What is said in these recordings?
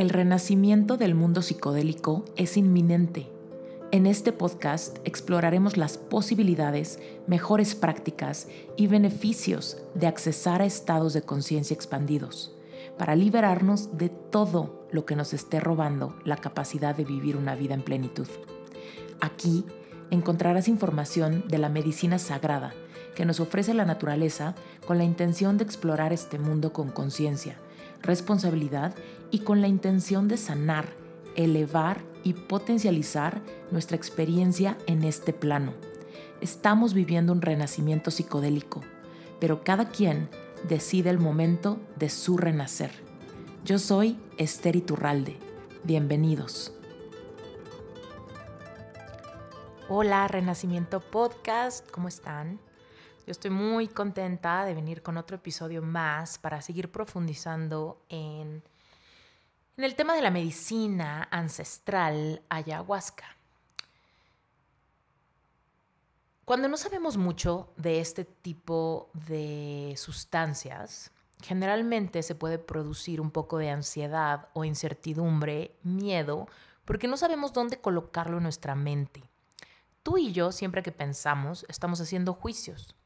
El renacimiento del mundo psicodélico es inminente. En este podcast exploraremos las posibilidades, mejores prácticas y beneficios de accesar a estados de conciencia expandidos para liberarnos de todo lo que nos esté robando la capacidad de vivir una vida en plenitud. Aquí encontrarás información de la medicina sagrada que nos ofrece la naturaleza con la intención de explorar este mundo con conciencia responsabilidad y con la intención de sanar, elevar y potencializar nuestra experiencia en este plano. Estamos viviendo un renacimiento psicodélico, pero cada quien decide el momento de su renacer. Yo soy Esther Iturralde. Bienvenidos. Hola, Renacimiento Podcast, ¿cómo están? Yo estoy muy contenta de venir con otro episodio más para seguir profundizando en, en el tema de la medicina ancestral ayahuasca. Cuando no sabemos mucho de este tipo de sustancias, generalmente se puede producir un poco de ansiedad o incertidumbre, miedo, porque no sabemos dónde colocarlo en nuestra mente. Tú y yo, siempre que pensamos, estamos haciendo juicios.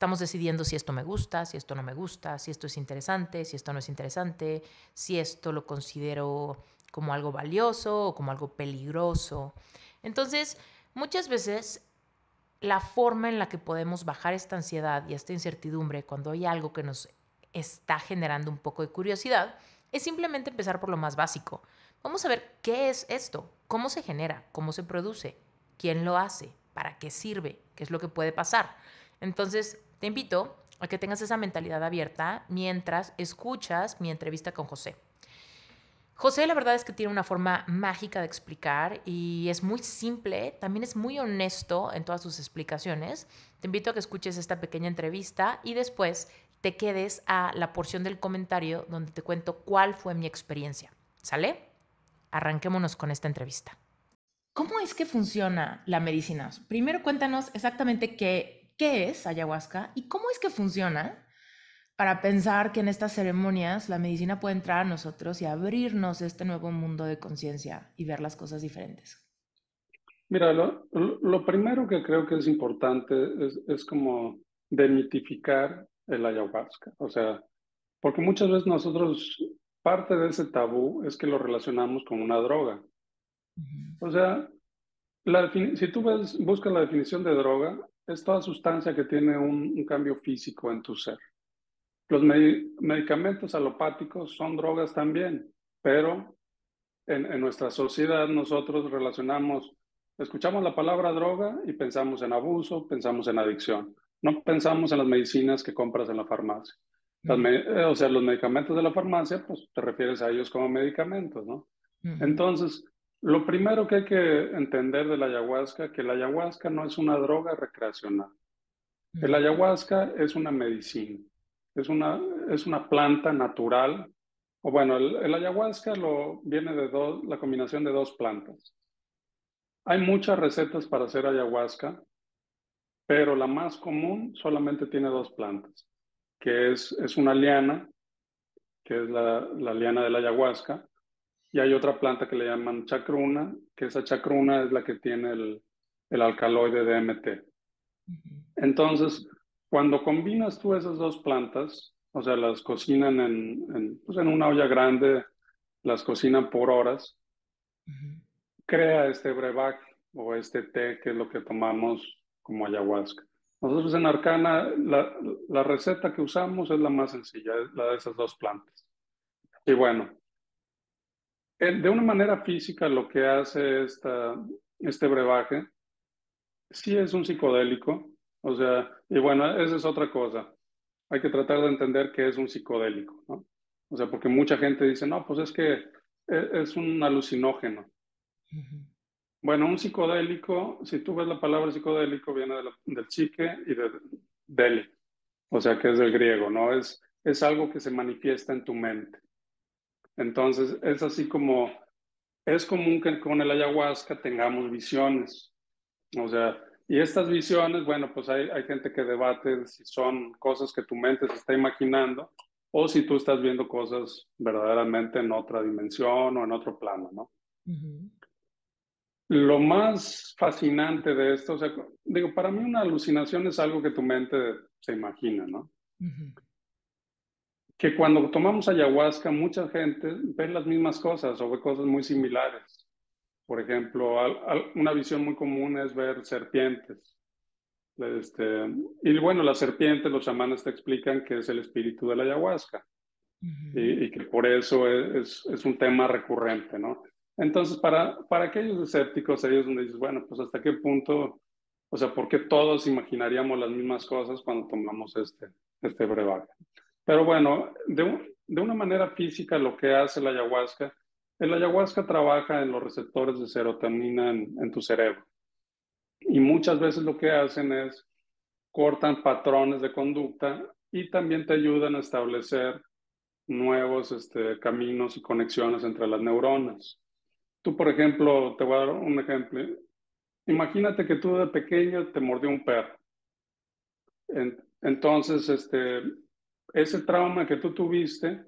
Estamos decidiendo si esto me gusta, si esto no me gusta, si esto es interesante, si esto no es interesante, si esto lo considero como algo valioso o como algo peligroso. Entonces, muchas veces la forma en la que podemos bajar esta ansiedad y esta incertidumbre cuando hay algo que nos está generando un poco de curiosidad es simplemente empezar por lo más básico. Vamos a ver qué es esto, cómo se genera, cómo se produce, quién lo hace, para qué sirve, qué es lo que puede pasar. Entonces, te invito a que tengas esa mentalidad abierta mientras escuchas mi entrevista con José. José la verdad es que tiene una forma mágica de explicar y es muy simple, también es muy honesto en todas sus explicaciones. Te invito a que escuches esta pequeña entrevista y después te quedes a la porción del comentario donde te cuento cuál fue mi experiencia. ¿Sale? Arranquémonos con esta entrevista. ¿Cómo es que funciona la medicina? Primero cuéntanos exactamente qué qué es ayahuasca y cómo es que funciona para pensar que en estas ceremonias la medicina puede entrar a nosotros y abrirnos este nuevo mundo de conciencia y ver las cosas diferentes. Mira, lo, primero que creo que es importante es, como demitificar el ayahuasca. O sea, porque muchas veces nosotros, parte de ese tabú es que lo relacionamos con una droga. O sea, si tú buscas la definición de droga, es toda sustancia que tiene un, cambio físico en tu ser. Los medicamentos alopáticos son drogas también, pero en, nuestra sociedad nosotros relacionamos, escuchamos la palabra droga y pensamos en abuso, pensamos en adicción. No pensamos en las medicinas que compras en la farmacia. Mm. Eh, o sea, los medicamentos de la farmacia, pues te refieres a ellos como medicamentos, ¿no? Entonces, lo primero que hay que entender de la ayahuasca es que la ayahuasca no es una droga recreacional. El ayahuasca es una medicina, es una, es una planta natural. O bueno, el, ayahuasca lo, viene de la combinación de dos plantas. Hay muchas recetas para hacer ayahuasca, pero la más común solamente tiene dos plantas, que es, es una liana, que es la, la liana de la ayahuasca, y hay otra planta que le llaman chacruna, que esa chacruna es la que tiene el, el alcaloide DMT. Entonces, cuando combinas tú esas dos plantas, o sea, las cocinan en, en, pues, una olla grande, las cocinan por horas, crea este brevac o este té que es lo que tomamos como ayahuasca. Nosotros en Arcana, la, la receta que usamos es la más sencilla, la de esas dos plantas. Y bueno, eh, de una manera física lo que hace este brebaje sí es un psicodélico, o sea, y bueno, esa es otra cosa. Hay que tratar de entender que es un psicodélico, ¿no? O sea, porque mucha gente dice, no, pues es que e, es un alucinógeno. Bueno, un psicodélico, si tú ves la palabra psicodélico, viene del psique y del deli o sea, que es del griego, ¿no? Es, es algo que se manifiesta en tu mente. Entonces, es así como, es común que con el ayahuasca tengamos visiones. O sea, y estas visiones, bueno, pues hay, hay gente que debate si son cosas que tu mente se está imaginando o si tú estás viendo cosas verdaderamente en otra dimensión o en otro plano, ¿no? Lo más fascinante de esto, o sea, digo, para mí una alucinación es algo que tu mente se imagina, ¿no? que cuando tomamos ayahuasca, mucha gente ve las mismas cosas o ve cosas muy similares. Por ejemplo, una visión muy común es ver serpientes. Este, y bueno, las serpientes, los chamanes te explican que es el espíritu de la ayahuasca y, que por eso es, un tema recurrente, ¿no? Entonces, para, para aquellos escépticos, ellos donde dices, bueno, pues hasta qué punto, o sea, ¿por qué todos imaginaríamos las mismas cosas cuando tomamos este, este brebaje? Pero bueno, de, una manera física lo que hace la ayahuasca, el ayahuasca trabaja en los receptores de serotonina en, tu cerebro. Y muchas veces lo que hacen es cortan patrones de conducta y también te ayudan a establecer nuevos este, caminos y conexiones entre las neuronas. Tú, por ejemplo, te voy a dar un ejemplo. Imagínate que tú de pequeño te mordió un perro. entonces, este, ese trauma que tú tuviste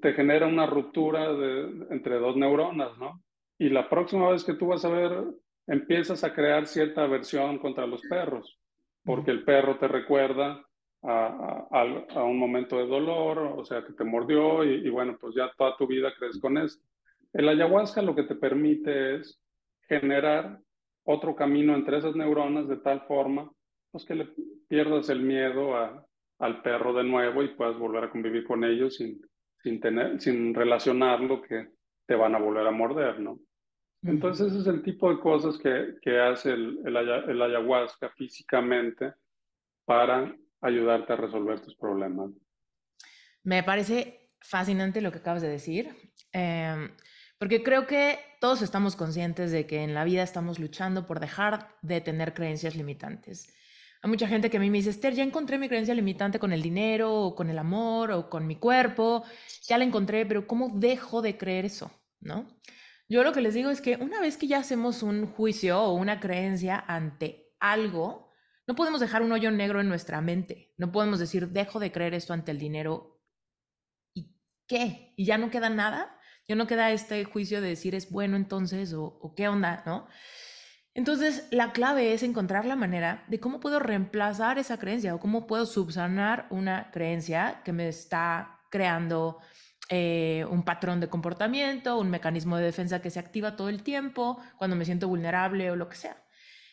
te genera una ruptura entre dos neuronas, ¿no? Y la próxima vez que tú vas a ver, empiezas a crear cierta aversión contra los perros, porque el perro te recuerda a, un momento de dolor, o sea, que te mordió y, bueno, pues ya toda tu vida crees con esto. El ayahuasca lo que te permite es generar otro camino entre esas neuronas de tal forma pues, que le pierdas el miedo a, al perro de nuevo y puedas volver a convivir con ellos sin, sin, tener, sin relacionarlo que te van a volver a morder, ¿no? Entonces ese es el tipo de cosas que, hace el, ayahuasca físicamente para ayudarte a resolver tus problemas. Me parece fascinante lo que acabas de decir, em, porque creo que todos estamos conscientes de que en la vida estamos luchando por dejar de tener creencias limitantes. Hay mucha gente que a mí me dice, Esther, ya encontré mi creencia limitante con el dinero, o con el amor, o con mi cuerpo, ya la encontré, pero ¿cómo dejo de creer eso? ¿No? Yo lo que les digo es que una vez que ya hacemos un juicio o una creencia ante algo, no podemos dejar un hoyo negro en nuestra mente. No podemos decir, dejo de creer esto ante el dinero. ¿Y qué? ¿Y ya no queda nada? Ya no queda este juicio de decir, es bueno entonces o, o qué onda, ¿no? Entonces, la clave es encontrar la manera de cómo puedo reemplazar esa creencia o cómo puedo subsanar una creencia que me está creando eh, un patrón de comportamiento, un mecanismo de defensa que se activa todo el tiempo cuando me siento vulnerable o lo que sea.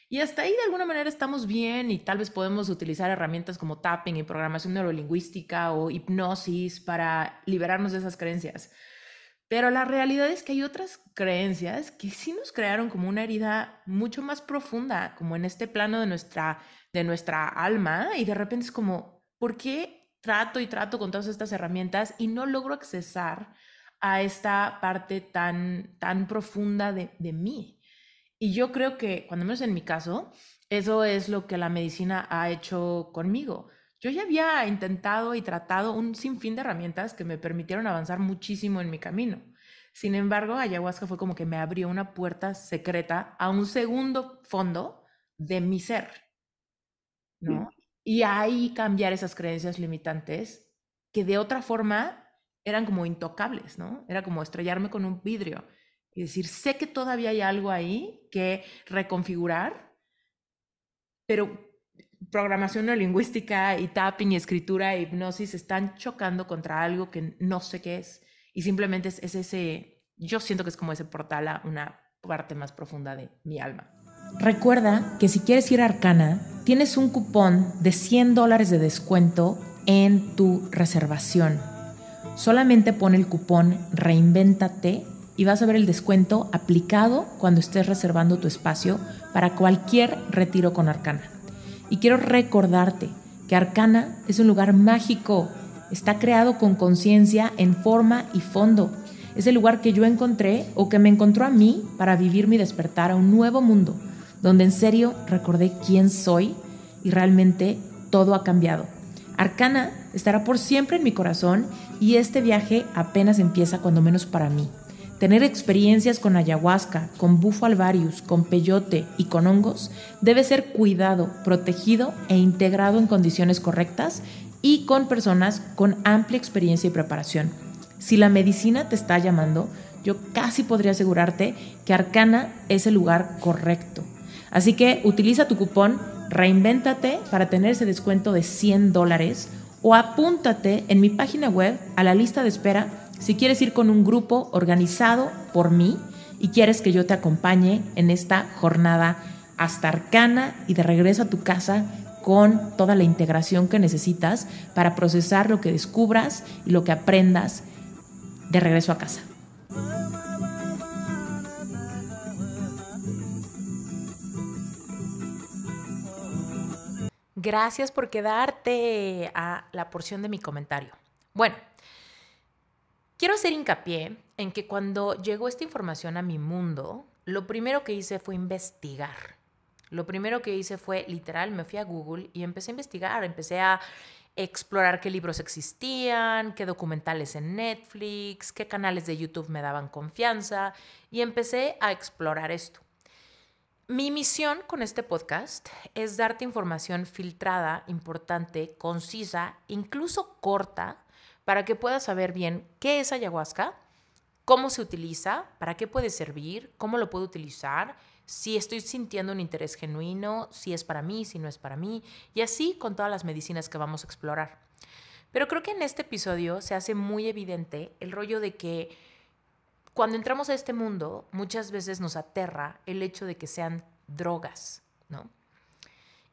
Y hasta ahí de alguna manera estamos bien y tal vez podemos utilizar herramientas como tapping y programación neurolingüística o hipnosis para liberarnos de esas creencias. Pero la realidad es que hay otras creencias que sí nos crearon como una herida mucho más profunda, como en este plano de nuestra, de nuestra alma, y de repente es como, ¿por qué trato y trato con todas estas herramientas y no logro accesar a esta parte tan, tan profunda de, de mí? Y yo creo que, cuando menos en mi caso, eso es lo que la medicina ha hecho conmigo yo ya había intentado y tratado un sinfín de herramientas que me permitieron avanzar muchísimo en mi camino. Sin embargo, ayahuasca fue como que me abrió una puerta secreta a un segundo fondo de mi ser, Y ahí cambiar esas creencias limitantes que de otra forma eran como intocables, ¿no? Era como estrellarme con un vidrio y decir, sé que todavía hay algo ahí que reconfigurar, pero programación neolingüística y tapping y escritura e hipnosis están chocando contra algo que no sé qué es. Y simplemente es, ese, yo siento que es como ese portal a una parte más profunda de mi alma. Recuerda que si quieres ir a Arcana, tienes un cupón de 100 dólares de descuento en tu reservación. Solamente pon el cupón Reinventate y vas a ver el descuento aplicado cuando estés reservando tu espacio para cualquier retiro con Arcana. Y quiero recordarte que Arcana es un lugar mágico, está creado con conciencia en forma y fondo. Es el lugar que yo encontré o que me encontró a mí para vivir mi despertar a un nuevo mundo, donde en serio recordé quién soy y realmente todo ha cambiado. Arcana estará por siempre en mi corazón y este viaje apenas empieza cuando menos para mí. Tener experiencias con ayahuasca, con bufo alvarius, con peyote y con hongos debe ser cuidado, protegido e integrado en condiciones correctas y con personas con amplia experiencia y preparación. Si la medicina te está llamando, yo casi podría asegurarte que Arcana es el lugar correcto. Así que utiliza tu cupón Reinvéntate para tener ese descuento de 100 dólares o apúntate en mi página web a la lista de espera si quieres ir con un grupo organizado por mí y quieres que yo te acompañe en esta jornada hasta Arcana y de regreso a tu casa con toda la integración que necesitas para procesar lo que descubras y lo que aprendas de regreso a casa. Gracias por quedarte a la porción de mi comentario. Bueno, Quiero hacer hincapié en que cuando llegó esta información a mi mundo, lo primero que hice fue investigar. Lo primero que hice fue, literal, me fui a Google y empecé a investigar, empecé a explorar qué libros existían, qué documentales en Netflix, qué canales de YouTube me daban confianza y empecé a explorar esto. Mi misión con este podcast es darte información filtrada, importante, concisa, incluso corta, para que puedas saber bien qué es ayahuasca, cómo se utiliza, para qué puede servir, cómo lo puedo utilizar, si estoy sintiendo un interés genuino, si es para mí, si no es para mí, y así con todas las medicinas que vamos a explorar. Pero creo que en este episodio se hace muy evidente el rollo de que cuando entramos a este mundo, muchas veces nos aterra el hecho de que sean drogas, ¿no?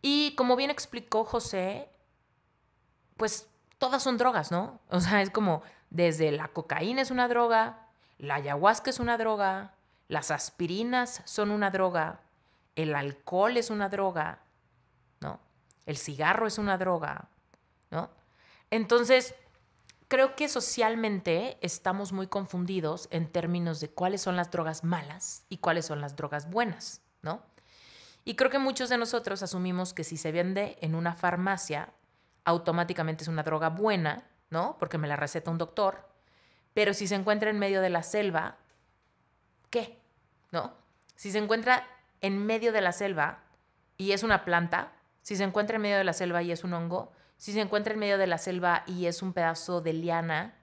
Y como bien explicó José, pues todas son drogas, ¿no? O sea, es como desde la cocaína es una droga, la ayahuasca es una droga, las aspirinas son una droga, el alcohol es una droga, ¿no? El cigarro es una droga, ¿no? Entonces, creo que socialmente estamos muy confundidos en términos de cuáles son las drogas malas y cuáles son las drogas buenas, ¿no? Y creo que muchos de nosotros asumimos que si se vende en una farmacia automáticamente es una droga buena, ¿no? Porque me la receta un doctor. Pero si se encuentra en medio de la selva, ¿qué? ¿No? Si se encuentra en medio de la selva y es una planta, si se encuentra en medio de la selva y es un hongo, si se encuentra en medio de la selva y es un pedazo de liana,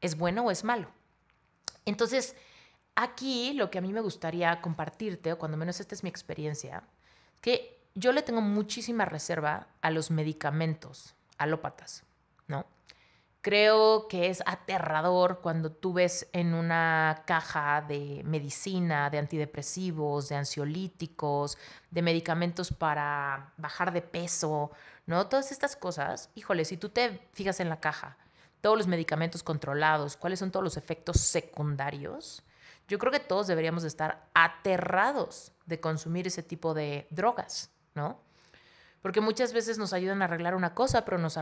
¿es bueno o es malo? Entonces, aquí lo que a mí me gustaría compartirte, o cuando menos esta es mi experiencia, que yo le tengo muchísima reserva a los medicamentos alópatas, ¿no? Creo que es aterrador cuando tú ves en una caja de medicina, de antidepresivos, de ansiolíticos, de medicamentos para bajar de peso, ¿no? Todas estas cosas, híjole, si tú te fijas en la caja, todos los medicamentos controlados, cuáles son todos los efectos secundarios, yo creo que todos deberíamos estar aterrados de consumir ese tipo de drogas. ¿no? Porque muchas veces nos ayudan a arreglar una cosa, pero nos,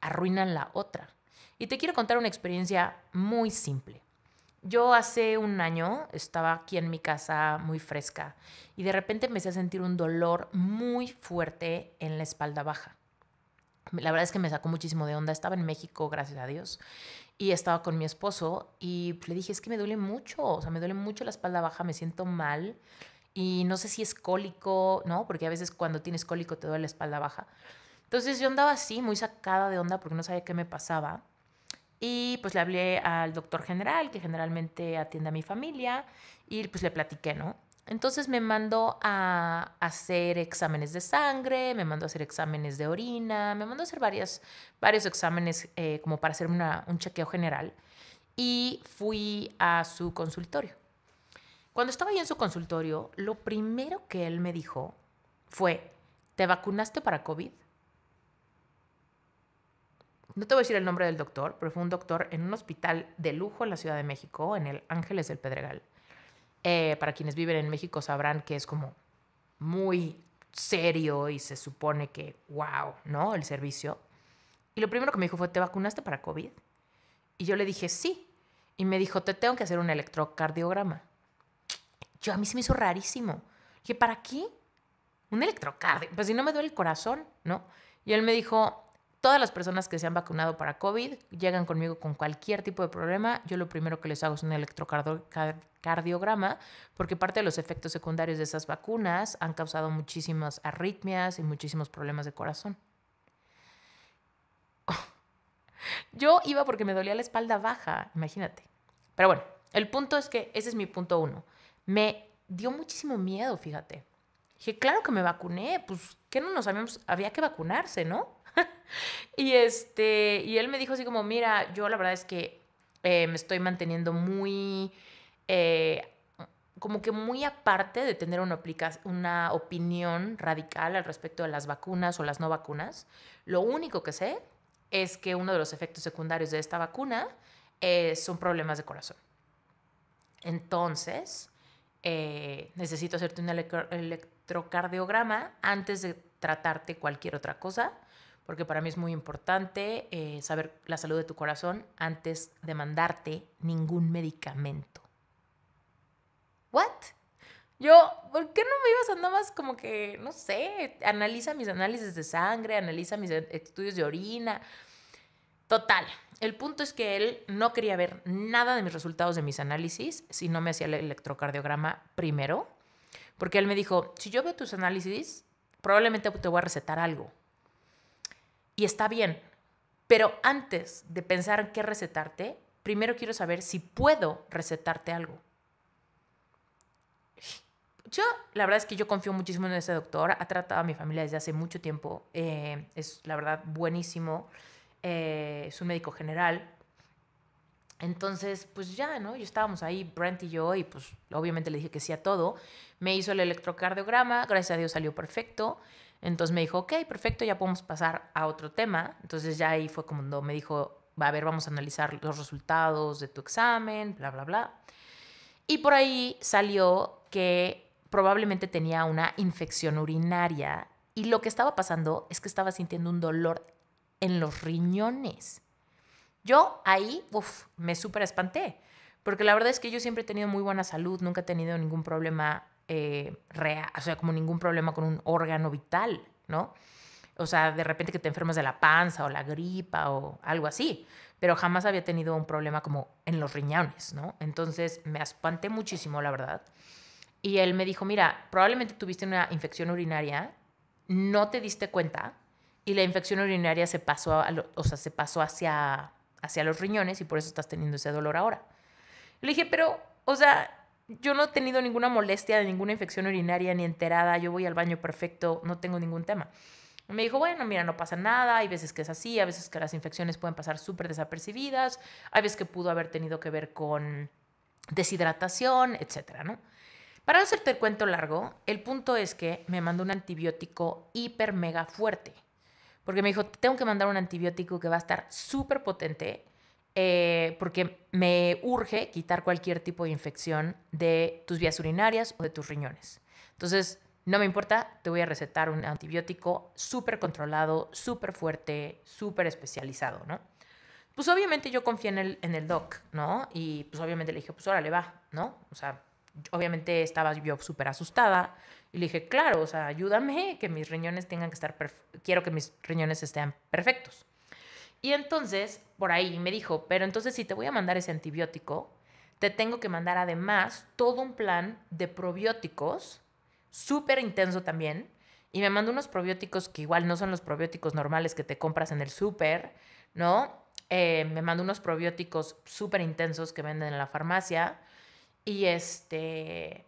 arruinan la otra. Y te quiero contar una experiencia muy simple. Yo hace un año estaba aquí en mi casa muy fresca y de repente empecé a sentir un dolor muy fuerte en la espalda baja. La verdad es que me sacó muchísimo de onda. Estaba en México, gracias a Dios, y estaba con mi esposo y le dije, es que me duele mucho, o sea, me duele mucho la espalda baja, me siento mal y no sé si es cólico, ¿no? Porque a veces cuando tienes cólico te duele la espalda baja. Entonces yo andaba así, muy sacada de onda porque no sabía qué me pasaba. Y pues le hablé al doctor general, que generalmente atiende a mi familia, y pues le platiqué, ¿no? Entonces me mandó a hacer exámenes de sangre, me mandó a hacer exámenes de orina, me mandó a hacer varias, varios exámenes eh, como para hacer un chequeo general. Y fui a su consultorio. Cuando estaba ahí en su consultorio, lo primero que él me dijo fue, ¿te vacunaste para COVID? No te voy a decir el nombre del doctor, pero fue un doctor en un hospital de lujo en la Ciudad de México, en el Ángeles del Pedregal. Eh, para quienes viven en México sabrán que es como muy serio y se supone que, wow, ¿no? El servicio. Y lo primero que me dijo fue, ¿te vacunaste para COVID? Y yo le dije, sí. Y me dijo, te tengo que hacer un electrocardiograma. Yo a mí se me hizo rarísimo. Dije, ¿para qué? Un electrocardio. Pues si no me duele el corazón, ¿no? Y él me dijo, todas las personas que se han vacunado para COVID llegan conmigo con cualquier tipo de problema. Yo lo primero que les hago es un electrocardiograma, porque parte de los efectos secundarios de esas vacunas han causado muchísimas arritmias y muchísimos problemas de corazón. Yo iba porque me dolía la espalda baja, imagínate. Pero bueno, el punto es que ese es mi punto uno me dio muchísimo miedo, fíjate. Dije, claro que me vacuné, pues, ¿qué no nos habíamos? Había que vacunarse, ¿no? y, este, y él me dijo así como, mira, yo la verdad es que eh, me estoy manteniendo muy, eh, como que muy aparte de tener una, una opinión radical al respecto de las vacunas o las no vacunas. Lo único que sé es que uno de los efectos secundarios de esta vacuna eh, son problemas de corazón. Entonces, eh, necesito hacerte un electrocardiograma antes de tratarte cualquier otra cosa, porque para mí es muy importante eh, saber la salud de tu corazón antes de mandarte ningún medicamento. ¿What? Yo, ¿por qué no me ibas a nada más como que, no sé, analiza mis análisis de sangre, analiza mis e-, estudios de orina, Total. El punto es que él no quería ver nada de mis resultados de mis análisis si no me hacía el electrocardiograma primero, porque él me dijo, si yo veo tus análisis, probablemente te voy a recetar algo. Y está bien, pero antes de pensar en qué recetarte, primero quiero saber si puedo recetarte algo. Yo, la verdad es que yo confío muchísimo en ese doctor, ha tratado a mi familia desde hace mucho tiempo, eh, es la verdad buenísimo. Eh, su médico general. Entonces, pues ya, ¿no? Yo estábamos ahí, Brent y yo, y pues obviamente le dije que sí a todo. Me hizo el electrocardiograma, gracias a Dios salió perfecto. Entonces me dijo, ok, perfecto, ya podemos pasar a otro tema. Entonces ya ahí fue cuando me dijo, a ver, vamos a analizar los resultados de tu examen, bla, bla, bla. Y por ahí salió que probablemente tenía una infección urinaria y lo que estaba pasando es que estaba sintiendo un dolor en los riñones. Yo ahí, uff, me súper espanté, porque la verdad es que yo siempre he tenido muy buena salud, nunca he tenido ningún problema eh, real, o sea, como ningún problema con un órgano vital, ¿no? O sea, de repente que te enfermas de la panza o la gripa o algo así, pero jamás había tenido un problema como en los riñones, ¿no? Entonces me espanté muchísimo, la verdad. Y él me dijo, mira, probablemente tuviste una infección urinaria, no te diste cuenta, y la infección urinaria se pasó, o sea, se pasó hacia, hacia los riñones y por eso estás teniendo ese dolor ahora. Le dije, pero, o sea, yo no he tenido ninguna molestia de ninguna infección urinaria ni enterada, yo voy al baño perfecto, no tengo ningún tema. Me dijo, bueno, mira, no pasa nada, hay veces que es así, a veces que las infecciones pueden pasar súper desapercibidas, hay veces que pudo haber tenido que ver con deshidratación, etcétera, ¿no? Para no hacerte el cuento largo, el punto es que me mandó un antibiótico hiper mega fuerte porque me dijo, tengo que mandar un antibiótico que va a estar súper potente, eh, porque me urge quitar cualquier tipo de infección de tus vías urinarias o de tus riñones. Entonces, no me importa, te voy a recetar un antibiótico súper controlado, súper fuerte, súper especializado, ¿no? Pues obviamente yo confié en el, en el doc, ¿no? Y pues obviamente le dije, pues órale, va, ¿no? O sea, obviamente estaba yo súper asustada y le dije, claro, o sea, ayúdame que mis riñones tengan que estar, quiero que mis riñones estén perfectos. Y entonces, por ahí me dijo, pero entonces si te voy a mandar ese antibiótico, te tengo que mandar además todo un plan de probióticos, súper intenso también, y me mandó unos probióticos que igual no son los probióticos normales que te compras en el súper, ¿no? Eh, me mandó unos probióticos súper intensos que venden en la farmacia y este,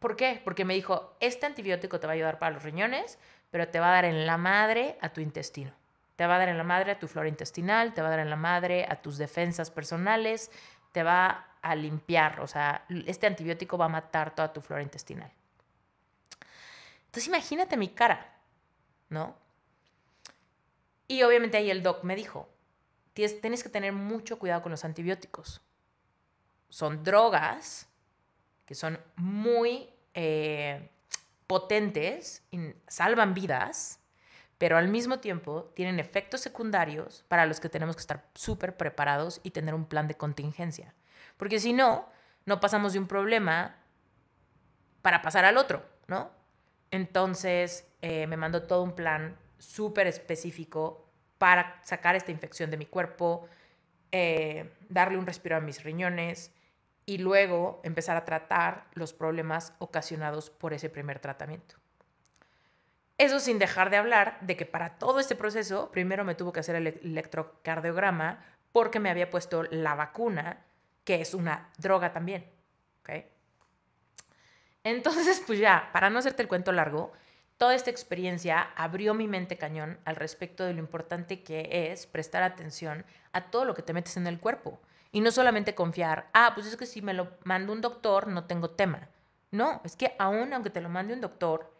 ¿por qué? Porque me dijo, este antibiótico te va a ayudar para los riñones, pero te va a dar en la madre a tu intestino. Te va a dar en la madre a tu flora intestinal, te va a dar en la madre a tus defensas personales, te va a limpiar, o sea, este antibiótico va a matar toda tu flora intestinal. Entonces imagínate mi cara, ¿no? Y obviamente ahí el doc me dijo, tienes, que tener mucho cuidado con los antibióticos, son drogas que son muy eh, potentes, y salvan vidas, pero al mismo tiempo tienen efectos secundarios para los que tenemos que estar súper preparados y tener un plan de contingencia. Porque si no, no pasamos de un problema para pasar al otro, ¿no? Entonces eh, me mandó todo un plan súper específico para sacar esta infección de mi cuerpo, eh, darle un respiro a mis riñones, y luego empezar a tratar los problemas ocasionados por ese primer tratamiento. Eso sin dejar de hablar de que para todo este proceso, primero me tuvo que hacer el electrocardiograma porque me había puesto la vacuna, que es una droga también. Entonces, pues ya, para no hacerte el cuento largo, toda esta experiencia abrió mi mente cañón al respecto de lo importante que es prestar atención a todo lo que te metes en el cuerpo y no solamente confiar, ah, pues es que si me lo manda un doctor, no tengo tema. No, es que aún aunque te lo mande un doctor,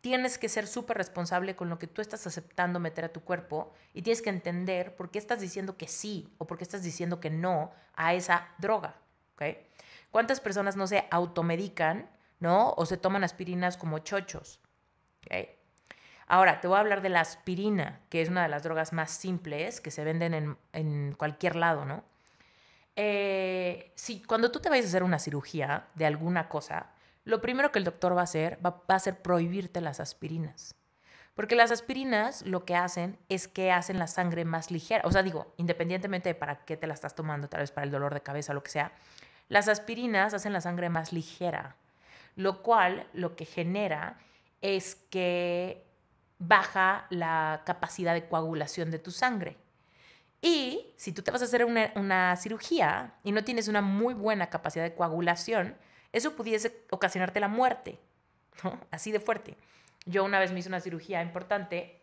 tienes que ser súper responsable con lo que tú estás aceptando meter a tu cuerpo y tienes que entender por qué estás diciendo que sí o por qué estás diciendo que no a esa droga. ¿okay? ¿Cuántas personas no se automedican ¿no? o se toman aspirinas como chochos? Ahora, te voy a hablar de la aspirina, que es una de las drogas más simples que se venden en, en cualquier lado, ¿no? Eh, si cuando tú te vayas a hacer una cirugía de alguna cosa, lo primero que el doctor va a hacer va, a ser prohibirte las aspirinas. Porque las aspirinas lo que hacen es que hacen la sangre más ligera. O sea, digo, independientemente de para qué te la estás tomando, tal vez para el dolor de cabeza o lo que sea, las aspirinas hacen la sangre más ligera. Lo cual lo que genera es que baja la capacidad de coagulación de tu sangre. Y si tú te vas a hacer una, cirugía y no tienes una muy buena capacidad de coagulación, eso pudiese ocasionarte la muerte, ¿no? Así de fuerte. Yo una vez me hice una cirugía importante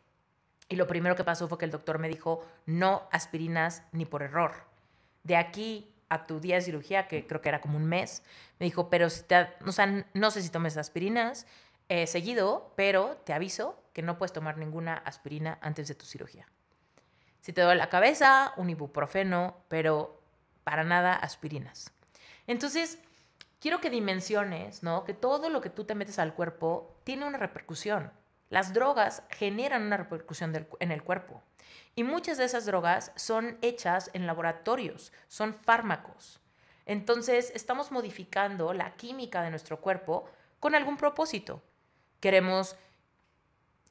y lo primero que pasó fue que el doctor me dijo, no aspirinas ni por error. De aquí a tu día de cirugía, que creo que era como un mes, me dijo, pero si te, no sé si tomes aspirinas eh, seguido, pero te aviso que no puedes tomar ninguna aspirina antes de tu cirugía. Si te duele la cabeza, un ibuprofeno, pero para nada aspirinas. Entonces, quiero que dimensiones, ¿no? Que todo lo que tú te metes al cuerpo tiene una repercusión. Las drogas generan una repercusión en el cuerpo. Y muchas de esas drogas son hechas en laboratorios, son fármacos. Entonces, estamos modificando la química de nuestro cuerpo con algún propósito. Queremos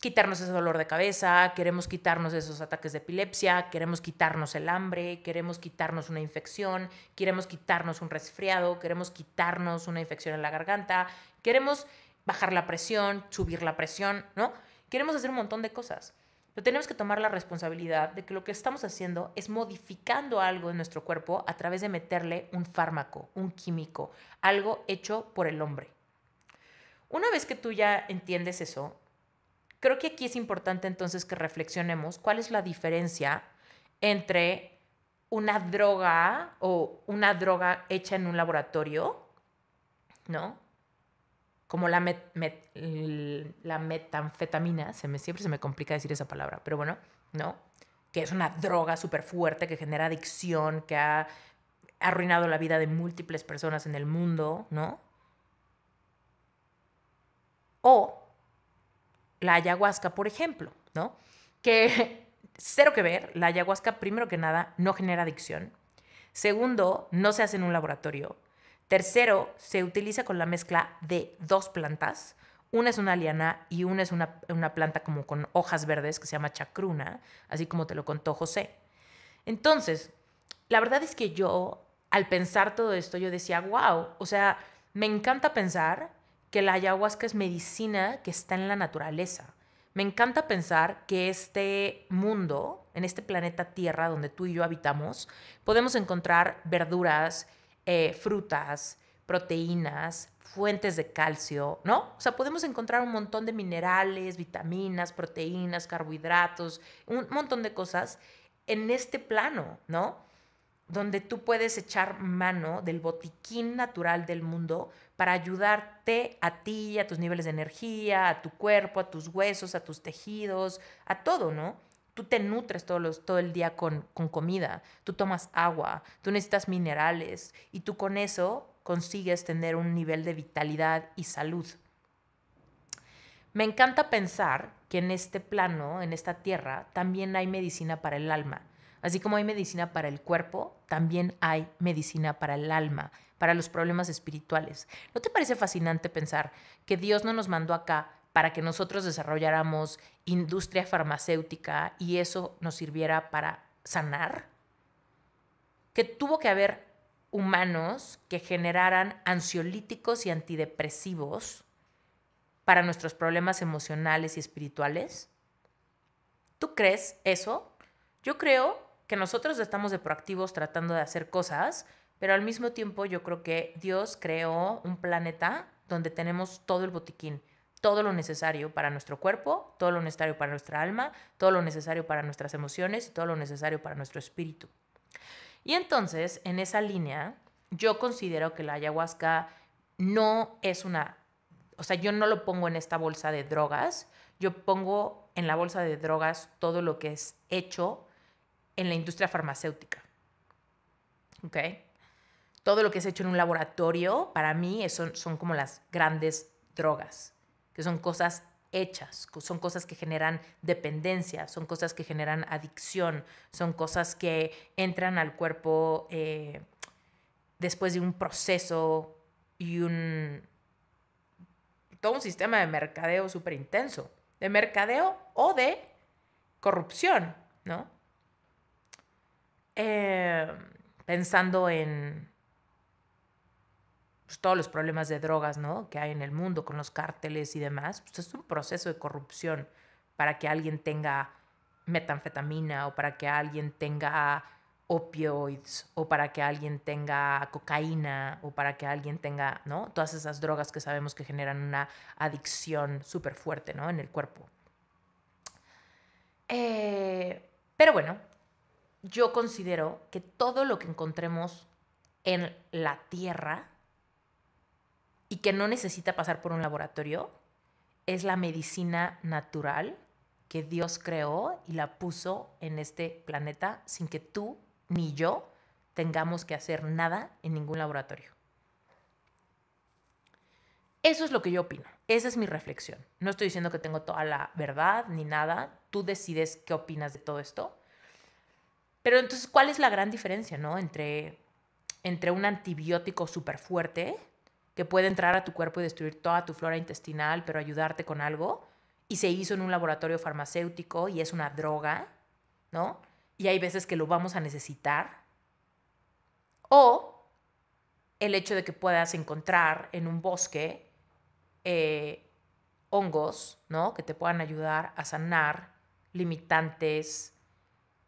quitarnos ese dolor de cabeza, queremos quitarnos esos ataques de epilepsia, queremos quitarnos el hambre, queremos quitarnos una infección, queremos quitarnos un resfriado, queremos quitarnos una infección en la garganta, queremos bajar la presión, subir la presión, ¿no? Queremos hacer un montón de cosas. Pero tenemos que tomar la responsabilidad de que lo que estamos haciendo es modificando algo en nuestro cuerpo a través de meterle un fármaco, un químico, algo hecho por el hombre. Una vez que tú ya entiendes eso, Creo que aquí es importante entonces que reflexionemos cuál es la diferencia entre una droga o una droga hecha en un laboratorio, ¿no? Como la, la metanfetamina, se me, siempre se me complica decir esa palabra, pero bueno, ¿no? Que es una droga súper fuerte que genera adicción, que ha arruinado la vida de múltiples personas en el mundo, ¿no? O la ayahuasca, por ejemplo, ¿no? Que cero que ver, la ayahuasca, primero que nada, no genera adicción. Segundo, no se hace en un laboratorio. Tercero, se utiliza con la mezcla de dos plantas. Una es una liana y una es una, una planta como con hojas verdes que se llama chacruna, así como te lo contó José. Entonces, la verdad es que yo, al pensar todo esto, yo decía, wow, o sea, me encanta pensar que la ayahuasca es medicina que está en la naturaleza. Me encanta pensar que este mundo, en este planeta Tierra donde tú y yo habitamos, podemos encontrar verduras, eh, frutas, proteínas, fuentes de calcio, ¿no? O sea, podemos encontrar un montón de minerales, vitaminas, proteínas, carbohidratos, un montón de cosas en este plano, ¿no? Donde tú puedes echar mano del botiquín natural del mundo para ayudarte a ti, a tus niveles de energía, a tu cuerpo, a tus huesos, a tus tejidos, a todo, ¿no? Tú te nutres todo el día con, con comida, tú tomas agua, tú necesitas minerales y tú con eso consigues tener un nivel de vitalidad y salud. Me encanta pensar que en este plano, en esta tierra, también hay medicina para el alma. Así como hay medicina para el cuerpo, también hay medicina para el alma para los problemas espirituales. ¿No te parece fascinante pensar que Dios no nos mandó acá para que nosotros desarrolláramos industria farmacéutica y eso nos sirviera para sanar? Que tuvo que haber humanos que generaran ansiolíticos y antidepresivos para nuestros problemas emocionales y espirituales? ¿Tú crees eso? Yo creo que nosotros estamos de proactivos tratando de hacer cosas pero al mismo tiempo yo creo que Dios creó un planeta donde tenemos todo el botiquín, todo lo necesario para nuestro cuerpo, todo lo necesario para nuestra alma, todo lo necesario para nuestras emociones y todo lo necesario para nuestro espíritu. Y entonces, en esa línea, yo considero que la ayahuasca no es una, o sea, yo no lo pongo en esta bolsa de drogas, yo pongo en la bolsa de drogas todo lo que es hecho en la industria farmacéutica. ¿Ok? todo lo que ha hecho en un laboratorio, para mí son como las grandes drogas, que son cosas hechas, son cosas que generan dependencia, son cosas que generan adicción, son cosas que entran al cuerpo eh, después de un proceso y un... todo un sistema de mercadeo súper intenso, de mercadeo o de corrupción, ¿no? Eh, pensando en pues, todos los problemas de drogas ¿no? que hay en el mundo, con los cárteles y demás, pues es un proceso de corrupción para que alguien tenga metanfetamina o para que alguien tenga opioides o para que alguien tenga cocaína o para que alguien tenga, ¿no? Todas esas drogas que sabemos que generan una adicción súper fuerte, ¿no? En el cuerpo. Eh, pero bueno, yo considero que todo lo que encontremos en la tierra y que no necesita pasar por un laboratorio es la medicina natural que Dios creó y la puso en este planeta sin que tú ni yo tengamos que hacer nada en ningún laboratorio. Eso es lo que yo opino. Esa es mi reflexión. No estoy diciendo que tengo toda la verdad ni nada. Tú decides qué opinas de todo esto. Pero entonces, ¿cuál es la gran diferencia, Entre, entre un antibiótico súper fuerte que puede entrar a tu cuerpo y destruir toda tu flora intestinal, pero ayudarte con algo, y se hizo en un laboratorio farmacéutico y es una droga, ¿no? Y hay veces que lo vamos a necesitar. O el hecho de que puedas encontrar en un bosque eh, hongos, ¿no? Que te puedan ayudar a sanar limitantes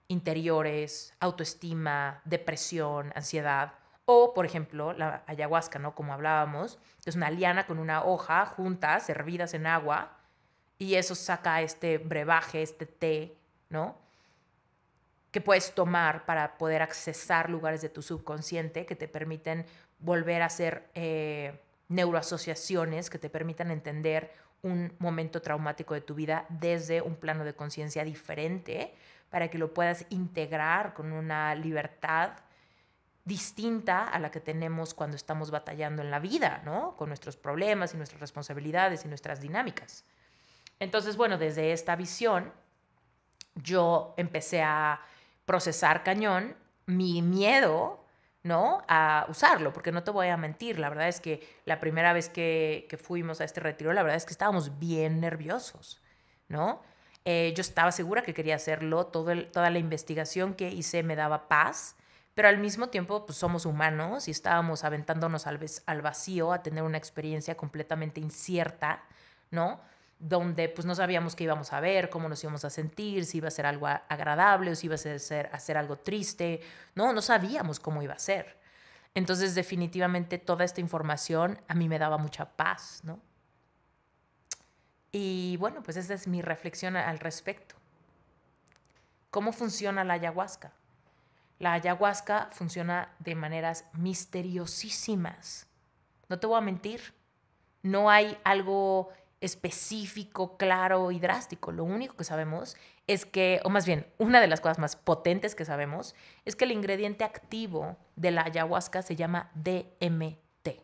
interiores, autoestima, depresión, ansiedad o, por ejemplo, la ayahuasca, ¿no? Como hablábamos, es una liana con una hoja juntas, servidas en agua, y eso saca este brebaje, este té, ¿no? Que puedes tomar para poder accesar lugares de tu subconsciente que te permiten volver a hacer eh, neuroasociaciones, que te permitan entender un momento traumático de tu vida desde un plano de conciencia diferente, para que lo puedas integrar con una libertad distinta a la que tenemos cuando estamos batallando en la vida, ¿no? Con nuestros problemas y nuestras responsabilidades y nuestras dinámicas. Entonces, bueno, desde esta visión, yo empecé a procesar cañón mi miedo, ¿no? A usarlo, porque no te voy a mentir, la verdad es que la primera vez que, fuimos a este retiro, la verdad es que estábamos bien nerviosos, ¿no? Eh, yo estaba segura que quería hacerlo, toda la investigación que hice me daba paz, pero al mismo tiempo pues, somos humanos y estábamos aventándonos al, al vacío a tener una experiencia completamente incierta, ¿no? donde pues no sabíamos qué íbamos a ver, cómo nos íbamos a sentir, si iba a ser algo agradable o si iba a ser, a algo triste, no, no sabíamos cómo iba a ser. Entonces definitivamente toda esta información a mí me daba mucha paz, ¿no? Y bueno, pues esa es mi reflexión al respecto. ¿Cómo funciona la ayahuasca? La ayahuasca funciona de maneras misteriosísimas. No te voy a mentir. No hay algo específico, claro y drástico. Lo único que sabemos es que, o más bien, una de las cosas más potentes que sabemos es que el ingrediente activo de la ayahuasca se llama DMT.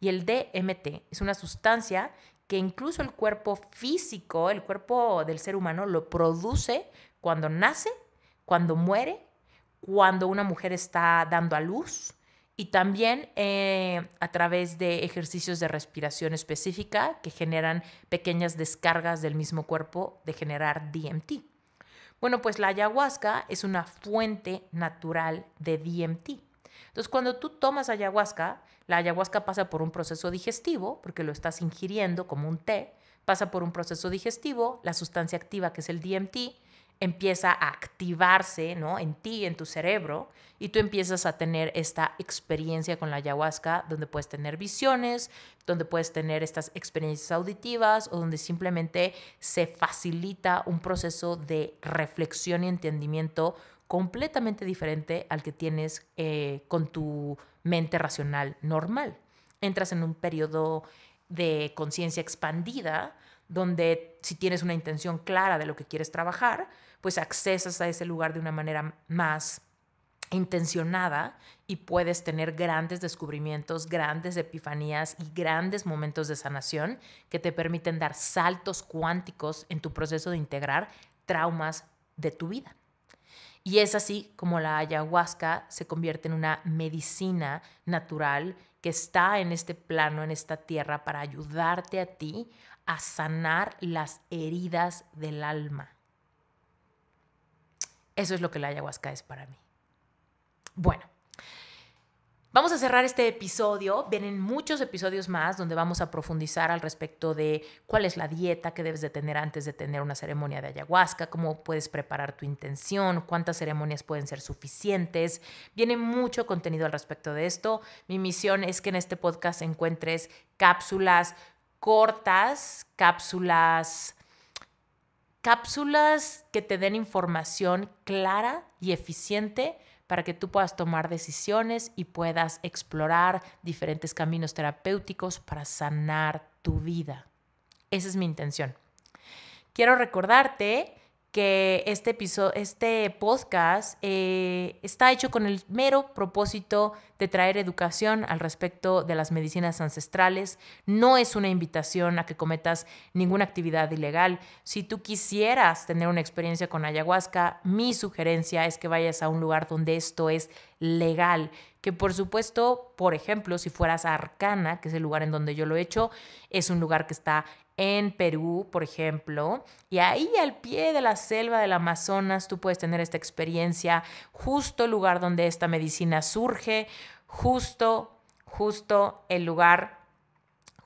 Y el DMT es una sustancia que incluso el cuerpo físico, el cuerpo del ser humano, lo produce cuando nace, cuando muere cuando una mujer está dando a luz y también eh, a través de ejercicios de respiración específica que generan pequeñas descargas del mismo cuerpo de generar DMT. Bueno, pues la ayahuasca es una fuente natural de DMT. Entonces, cuando tú tomas ayahuasca, la ayahuasca pasa por un proceso digestivo, porque lo estás ingiriendo como un té, pasa por un proceso digestivo, la sustancia activa que es el DMT, empieza a activarse ¿no? en ti, en tu cerebro, y tú empiezas a tener esta experiencia con la ayahuasca, donde puedes tener visiones, donde puedes tener estas experiencias auditivas o donde simplemente se facilita un proceso de reflexión y entendimiento completamente diferente al que tienes eh, con tu mente racional normal. Entras en un periodo de conciencia expandida, donde si tienes una intención clara de lo que quieres trabajar, pues accesas a ese lugar de una manera más intencionada y puedes tener grandes descubrimientos, grandes epifanías y grandes momentos de sanación que te permiten dar saltos cuánticos en tu proceso de integrar traumas de tu vida. Y es así como la ayahuasca se convierte en una medicina natural que está en este plano, en esta tierra, para ayudarte a ti a sanar las heridas del alma eso es lo que la ayahuasca es para mí. Bueno, vamos a cerrar este episodio. Vienen muchos episodios más donde vamos a profundizar al respecto de cuál es la dieta que debes de tener antes de tener una ceremonia de ayahuasca, cómo puedes preparar tu intención, cuántas ceremonias pueden ser suficientes. Viene mucho contenido al respecto de esto. Mi misión es que en este podcast encuentres cápsulas cortas, cápsulas cápsulas que te den información clara y eficiente para que tú puedas tomar decisiones y puedas explorar diferentes caminos terapéuticos para sanar tu vida. Esa es mi intención. Quiero recordarte que este, episodio, este podcast eh, está hecho con el mero propósito de traer educación al respecto de las medicinas ancestrales. No es una invitación a que cometas ninguna actividad ilegal. Si tú quisieras tener una experiencia con ayahuasca, mi sugerencia es que vayas a un lugar donde esto es legal. Que por supuesto, por ejemplo, si fueras a Arcana, que es el lugar en donde yo lo he hecho, es un lugar que está en Perú, por ejemplo, y ahí al pie de la selva del Amazonas tú puedes tener esta experiencia, justo el lugar donde esta medicina surge, justo, justo el lugar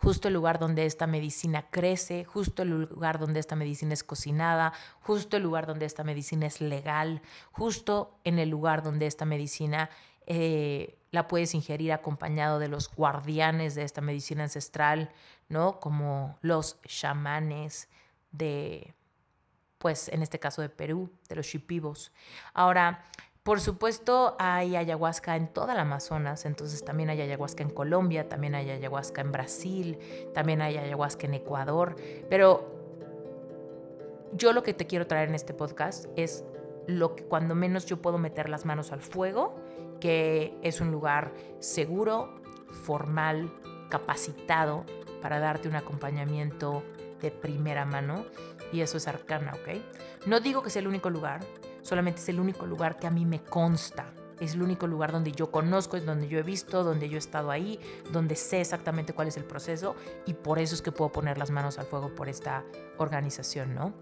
justo el lugar donde esta medicina crece, justo el lugar donde esta medicina es cocinada, justo el lugar donde esta medicina es legal, justo en el lugar donde esta medicina eh, la puedes ingerir acompañado de los guardianes de esta medicina ancestral, ¿no? Como los chamanes de, pues en este caso de Perú, de los shipibos. Ahora, por supuesto, hay ayahuasca en toda la Amazonas, entonces también hay ayahuasca en Colombia, también hay ayahuasca en Brasil, también hay ayahuasca en Ecuador, pero yo lo que te quiero traer en este podcast es lo que cuando menos yo puedo meter las manos al fuego que es un lugar seguro, formal, capacitado para darte un acompañamiento de primera mano y eso es Arcana, ¿ok? No digo que sea el único lugar, solamente es el único lugar que a mí me consta. Es el único lugar donde yo conozco, es donde yo he visto, donde yo he estado ahí, donde sé exactamente cuál es el proceso y por eso es que puedo poner las manos al fuego por esta organización, ¿no?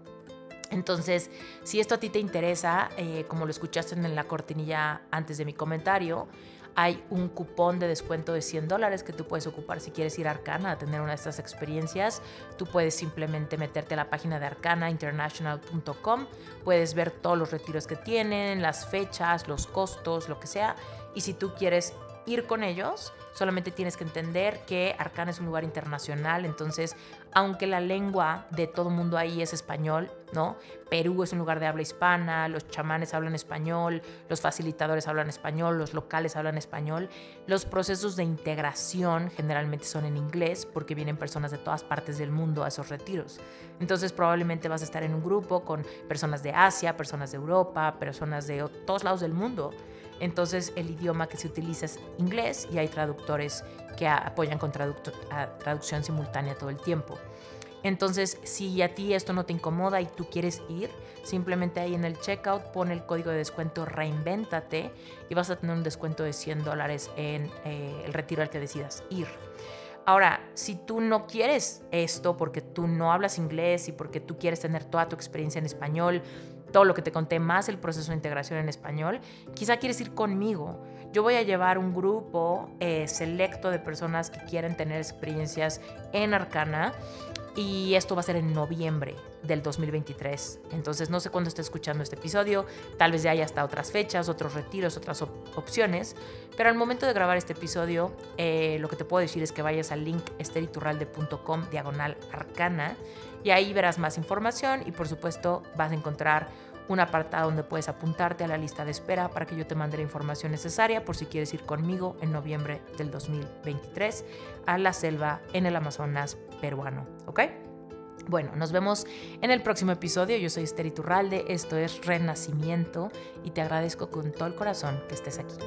Entonces, si esto a ti te interesa, eh, como lo escuchaste en la cortinilla antes de mi comentario, hay un cupón de descuento de 100 dólares que tú puedes ocupar si quieres ir a Arcana a tener una de estas experiencias. Tú puedes simplemente meterte a la página de arcanainternational.com, puedes ver todos los retiros que tienen, las fechas, los costos, lo que sea. Y si tú quieres ir con ellos, solamente tienes que entender que Arcana es un lugar internacional, entonces aunque la lengua de todo mundo ahí es español, ¿no? Perú es un lugar de habla hispana, los chamanes hablan español, los facilitadores hablan español, los locales hablan español, los procesos de integración generalmente son en inglés porque vienen personas de todas partes del mundo a esos retiros. Entonces probablemente vas a estar en un grupo con personas de Asia, personas de Europa, personas de todos lados del mundo entonces el idioma que se utiliza es inglés y hay traductores que apoyan con traducción simultánea todo el tiempo. Entonces, si a ti esto no te incomoda y tú quieres ir, simplemente ahí en el checkout pone el código de descuento Reinventate y vas a tener un descuento de 100 dólares en eh, el retiro al que decidas ir. Ahora, si tú no quieres esto porque tú no hablas inglés y porque tú quieres tener toda tu experiencia en español, todo lo que te conté más el proceso de integración en español, quizá quieres ir conmigo. Yo voy a llevar un grupo eh, selecto de personas que quieren tener experiencias en Arcana y esto va a ser en noviembre del 2023. Entonces no sé cuándo esté escuchando este episodio, tal vez ya haya hasta otras fechas, otros retiros, otras opciones, pero al momento de grabar este episodio eh, lo que te puedo decir es que vayas al link esteriturralde.com diagonal arcana y ahí verás más información y por supuesto vas a encontrar un apartado donde puedes apuntarte a la lista de espera para que yo te mande la información necesaria por si quieres ir conmigo en noviembre del 2023 a la selva en el Amazonas peruano, ¿ok? Bueno, nos vemos en el próximo episodio. Yo soy Esther Turralde, esto es Renacimiento y te agradezco con todo el corazón que estés aquí.